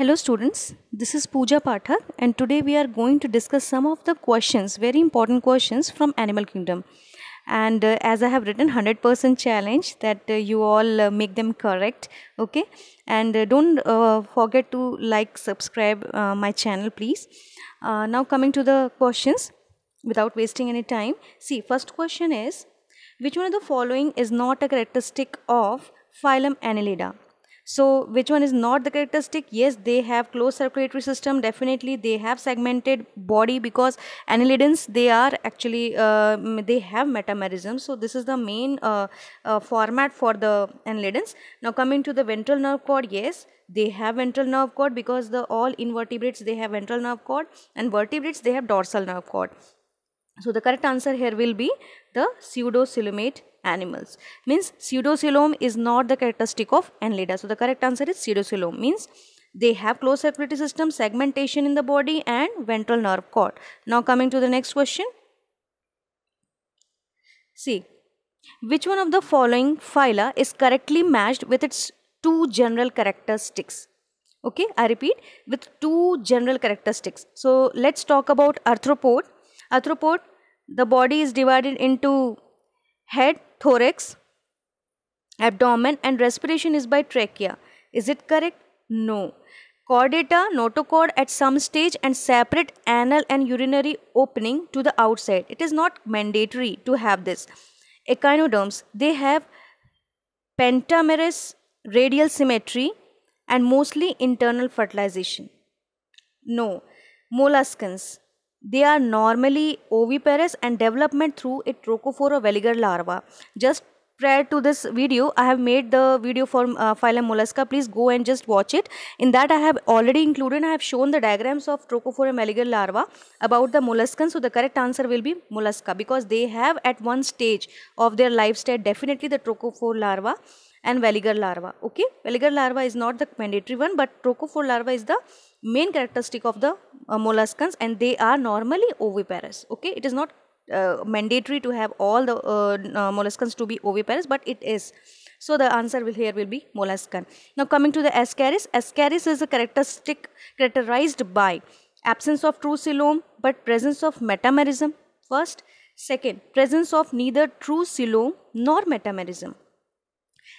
Hello students, this is Pooja Pathak and today we are going to discuss some of the questions, very important questions from animal kingdom. And uh, as I have written 100% challenge that uh, you all uh, make them correct, okay? And uh, don't uh, forget to like, subscribe uh, my channel please. now coming to the questions without wasting any time. See, first question is, which one of the following is not a characteristic of phylum Annelida? so which one is not the characteristic yes they have closed circulatory system definitely they have segmented body because annelidans they are actually uh, they have metamerism so this is the main uh, uh, format for the annelidans now coming to the ventral nerve cord yes they have ventral nerve cord because the all invertebrates they have ventral nerve cord and vertebrates they have dorsal nerve cord so the correct answer here will be the pseudocoelomate animals means pseudocelome is not the characteristic of annelida so the correct answer is pseudocelome means they have closed circulatory system segmentation in the body and ventral nerve cord now coming to the next question see which one of the following phyla is correctly matched with its two general characteristics okay i repeat with two general characteristics so let's talk about arthropod arthropod the body is divided into head thorax, abdomen and respiration is by trachea. Is it correct? No. Chordata, notochord at some stage and separate anal and urinary opening to the outside. It is not mandatory to have this. Echinoderms, they have pentamerous radial symmetry and mostly internal fertilization. No. Molluscans, they are normally oviparous and development through a trochophore or veliger larva. Just prior to this video i have made the video for uh, phylum mollusca please go and just watch it in that i have already included i have shown the diagrams of trochophora veliger larva about the molluscan so the correct answer will be mollusca because they have at one stage of their life stage definitely the trochophore larva and Veliger larva. Okay, Veliger larva is not the mandatory one, but trochophore larva is the main characteristic of the uh, molluscans, and they are normally oviparous. Okay, it is not uh, mandatory to have all the uh, uh molluscans to be oviparous, but it is. So the answer will here will be molluscan. Now coming to the ascaris, ascaris is a characteristic characterized by absence of true coelom but presence of metamerism first second presence of neither true coelom nor metamerism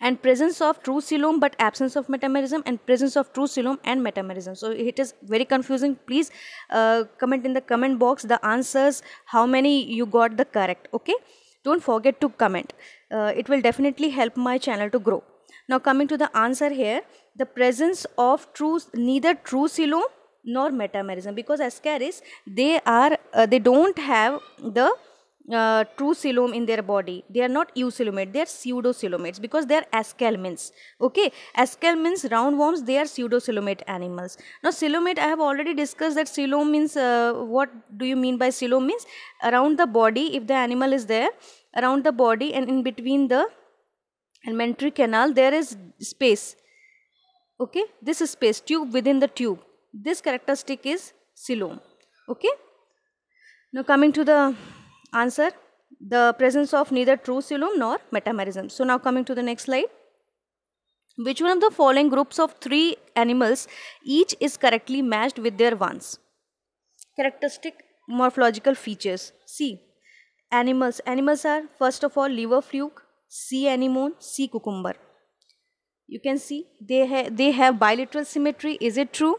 and presence of true coelom but absence of metamerism and presence of true coelom and metamerism so it is very confusing please uh, comment in the comment box the answers how many you got the correct okay don't forget to comment uh, it will definitely help my channel to grow now coming to the answer here the presence of true neither true coelom nor metamerism because ascaris they are uh, they don't have the uh, true coelom in their body. They are not eucoelomates, they are pseudocoelomates because they are ascalmins. Okay, ascalmins, roundworms, they are pseudocoelomate animals. Now, coelomate, I have already discussed that coelom means, uh, what do you mean by coelom means? Around the body, if the animal is there, around the body and in between the alimentary canal, there is space. Okay, this is space, tube within the tube. This characteristic is coelom. Okay. Now coming to the Answer the presence of neither true coelom nor metamerism. So now coming to the next slide. Which one of the following groups of three animals each is correctly matched with their ones? Characteristic morphological features. See, animals. Animals are first of all liver fluke, sea anemone, sea cucumber. You can see they, ha they have bilateral symmetry. Is it true?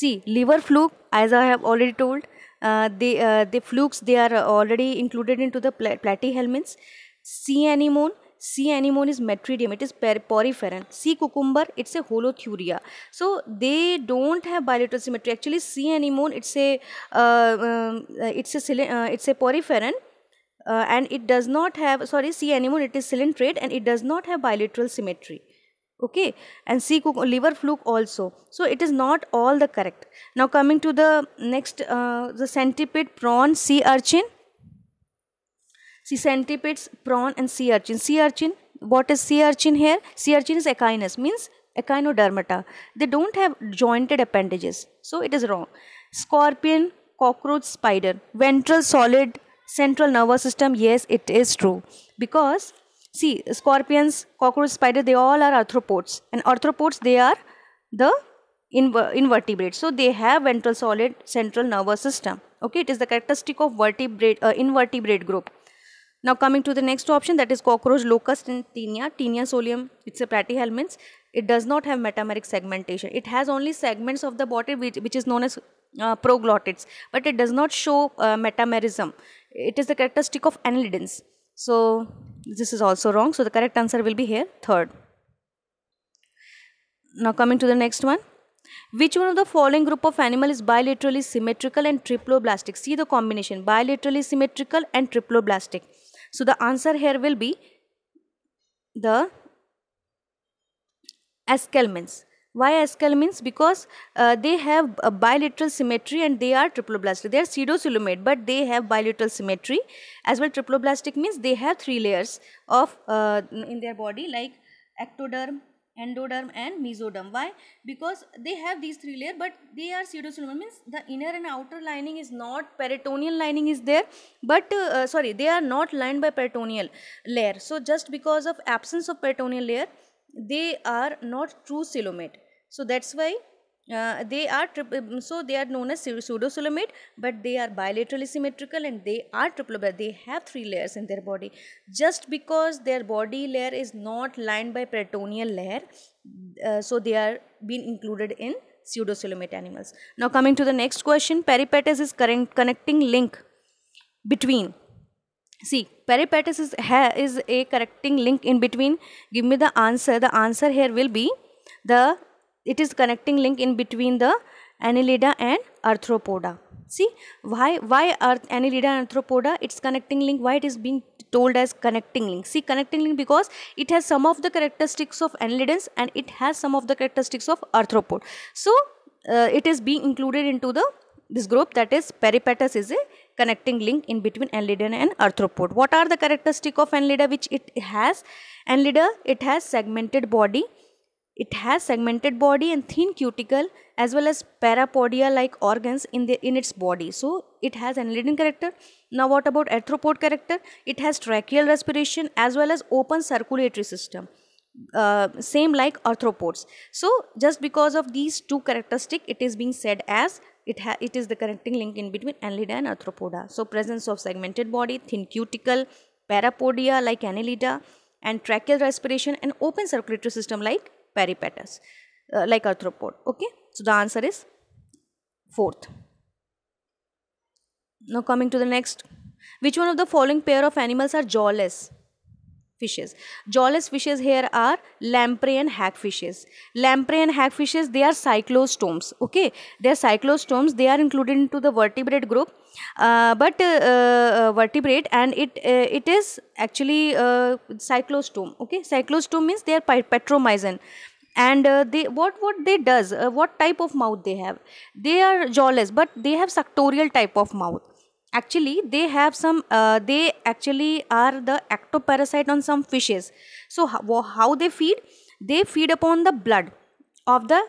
See, liver fluke as I have already told uh, they, uh, the flukes they are already included into the pl platyhelminths. Sea anemone, sea anemone is metridium it is poriferan sea cucumber it's a holothuria so they don't have bilateral symmetry actually sea anemone it's a uh, um, uh, it's a uh, it's a poriferan uh, and it does not have sorry sea anemone it is cylindrate and it does not have bilateral symmetry okay and c liver fluke also so it is not all the correct now coming to the next uh, the centipede prawn sea urchin see centipedes prawn and sea urchin sea urchin what is sea urchin here sea urchin is echinus means echinodermata they don't have jointed appendages so it is wrong scorpion cockroach spider ventral solid central nervous system yes it is true because See, scorpions, cockroach, spider, they all are arthropods. And arthropods, they are the inver invertebrates. So, they have ventral solid central nervous system. Okay, it is the characteristic of vertebrate, uh, invertebrate group. Now, coming to the next option that is cockroach, locust and tinea, tinea solium, it's a platyhelminths. It does not have metameric segmentation. It has only segments of the body which, which is known as uh, proglottids. But it does not show uh, metamerism. It is the characteristic of annelidans. So, this is also wrong so the correct answer will be here third now coming to the next one which one of the following group of animal is bilaterally symmetrical and triploblastic see the combination bilaterally symmetrical and triploblastic so the answer here will be the escalmens why ascal means? Because uh, they have a bilateral symmetry and they are triploblastic. They are pseudocelluloid, but they have bilateral symmetry. As well, triploblastic means they have three layers of uh, in their body like ectoderm, endoderm and mesoderm. Why? Because they have these three layers but they are pseudocellular means the inner and outer lining is not peritoneal lining is there but uh, uh, sorry they are not lined by peritoneal layer. So just because of absence of peritoneal layer they are not true silomate. So that's why uh, they are um, so they are known as pseudosolamate but they are bilaterally symmetrical and they are triploblast. they have three layers in their body just because their body layer is not lined by peritoneal layer uh, so they are being included in pseudosolamate animals now coming to the next question peripetus is current connecting link between see peripetus is is a connecting link in between give me the answer the answer here will be the it is connecting link in between the annelida and arthropoda see why why earth annelida and arthropoda it's connecting link why it is being told as connecting link see connecting link because it has some of the characteristics of annelidans and it has some of the characteristics of arthropod so uh, it is being included into the this group that is peripatus is a connecting link in between annelida and arthropod what are the characteristic of annelida which it has annelida it has segmented body it has segmented body and thin cuticle as well as parapodia like organs in, the, in its body. So it has anidine character. Now what about arthropod character? It has tracheal respiration as well as open circulatory system. Uh, same like arthropods. So just because of these two characteristic it is being said as it, it is the connecting link in between annelida and arthropoda. So presence of segmented body, thin cuticle, parapodia like annelida and tracheal respiration and open circulatory system like peripatus uh, like arthropod okay so the answer is fourth now coming to the next which one of the following pair of animals are jawless fishes. Jawless fishes here are lamprey and hagfishes. Lamprey and hagfishes, they are cyclostomes. Okay, they are cyclostomes. They are included into the vertebrate group, uh, but uh, uh, vertebrate and it uh, it is actually uh, cyclostome. Okay, cyclostome means they are petromycin. and uh, they what what they does uh, what type of mouth they have they are jawless but they have suctorial type of mouth actually they have some uh, they actually are the ectoparasite on some fishes so how, how they feed they feed upon the blood of the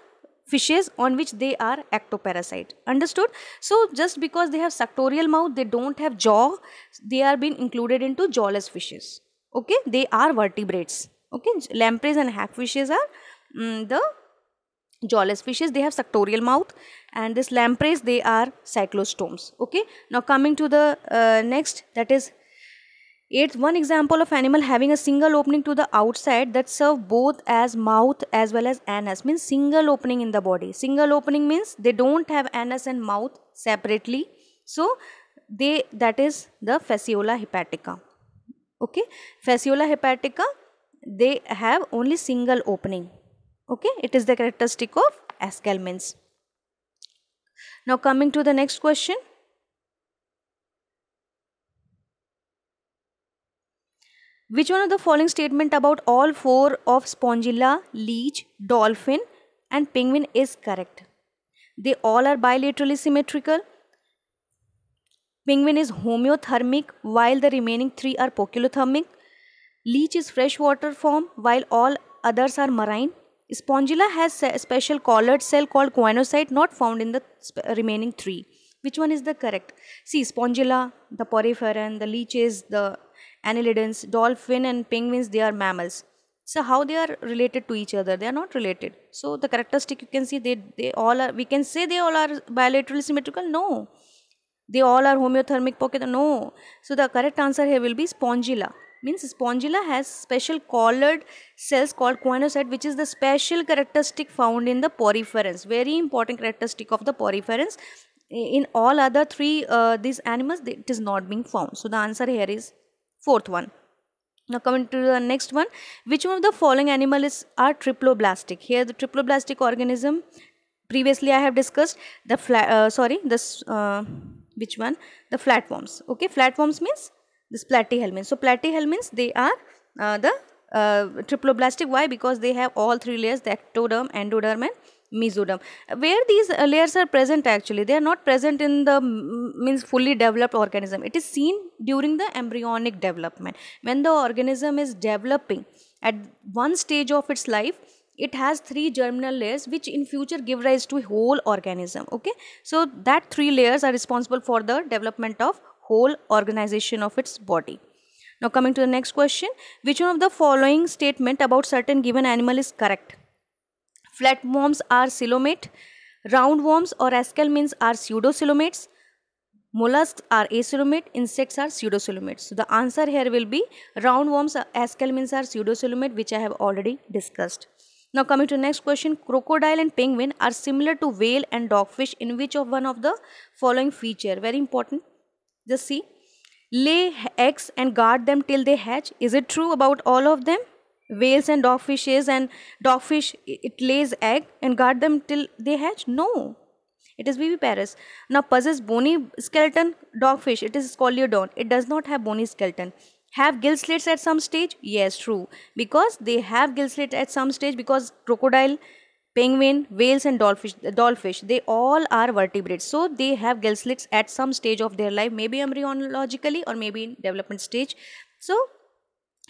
fishes on which they are ectoparasite understood so just because they have suctorial mouth they don't have jaw they are being included into jawless fishes okay they are vertebrates okay lampreys and hackfishes are mm, the jawless fishes they have suctorial mouth and this lampreys they are cyclostomes okay now coming to the uh, next that it's one example of animal having a single opening to the outside that serve both as mouth as well as anus means single opening in the body single opening means they don't have anus and mouth separately so they that is the fasciola hepatica okay fasciola hepatica they have only single opening Okay, it is the characteristic of escalmens. Now coming to the next question. Which one of the following statement about all four of Spongilla, leech, dolphin and penguin is correct? They all are bilaterally symmetrical. Penguin is homeothermic while the remaining three are poikilothermic. Leech is freshwater form while all others are marine. Spongula has a special collared cell called coinocyte not found in the remaining three. Which one is the correct? See, Spongula, the poriferan, the leeches, the annelidans, dolphin and penguins, they are mammals. So how they are related to each other? They are not related. So the characteristic you can see they, they all are, we can say they all are bilaterally symmetrical? No. They all are homeothermic pocket? No. So the correct answer here will be Spongula means spongula has special collared cells called coinocyte which is the special characteristic found in the poriferans very important characteristic of the poriferans in all other three uh, these animals it is not being found so the answer here is fourth one now coming to the next one which one of the following animal is are triploblastic here the triploblastic organism previously i have discussed the flat uh, sorry this uh, which one the flatworms okay flatworms means this platyhelminths. So platyhelminths they are uh, the uh, triploblastic. Why? Because they have all three layers the ectoderm, endoderm and mesoderm where these uh, layers are present actually they are not present in the means fully developed organism it is seen during the embryonic development when the organism is developing at one stage of its life it has three germinal layers which in future give rise to a whole organism okay so that three layers are responsible for the development of whole organization of its body. Now coming to the next question, which one of the following statement about certain given animal is correct? Flatworms are coelomate, roundworms or ascalmins are pseudocoelomates, mollusks are acelomate, insects are pseudocoelomates. So the answer here will be roundworms, ascalmins are pseudocoelomate which I have already discussed. Now coming to the next question, crocodile and penguin are similar to whale and dogfish in which of one of the following feature? Very important just see. Lay eggs and guard them till they hatch. Is it true about all of them? Whales and dogfishes and dogfish, it lays egg and guard them till they hatch? No. It is viviparous. Now possess bony skeleton dogfish. It is scoliodon. It does not have bony skeleton have gill slits at some stage yes true because they have gill slits at some stage because crocodile penguin whales and dolphin dolphin they all are vertebrates so they have gill slits at some stage of their life maybe embryologically or maybe in development stage so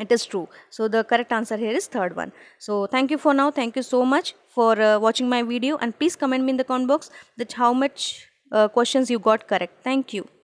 it is true so the correct answer here is third one so thank you for now thank you so much for uh, watching my video and please comment me in the comment box that how much uh, questions you got correct thank you